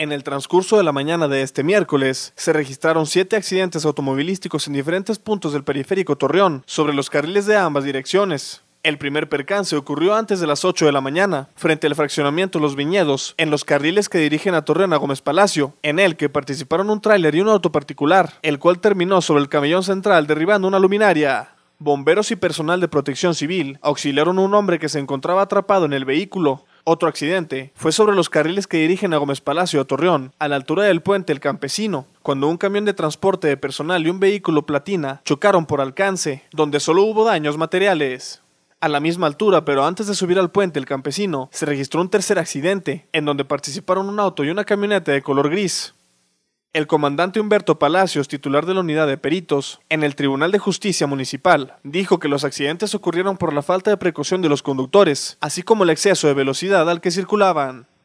En el transcurso de la mañana de este miércoles, se registraron siete accidentes automovilísticos en diferentes puntos del periférico Torreón, sobre los carriles de ambas direcciones. El primer percance ocurrió antes de las 8 de la mañana, frente al fraccionamiento Los Viñedos, en los carriles que dirigen a Torreón Gómez Palacio, en el que participaron un tráiler y un auto particular, el cual terminó sobre el camellón central derribando una luminaria. Bomberos y personal de protección civil auxiliaron a un hombre que se encontraba atrapado en el vehículo, otro accidente fue sobre los carriles que dirigen a Gómez Palacio a Torreón, a la altura del puente El Campesino, cuando un camión de transporte de personal y un vehículo platina chocaron por alcance, donde solo hubo daños materiales. A la misma altura, pero antes de subir al puente El Campesino, se registró un tercer accidente, en donde participaron un auto y una camioneta de color gris el comandante Humberto Palacios, titular de la unidad de peritos, en el Tribunal de Justicia Municipal, dijo que los accidentes ocurrieron por la falta de precaución de los conductores, así como el exceso de velocidad al que circulaban.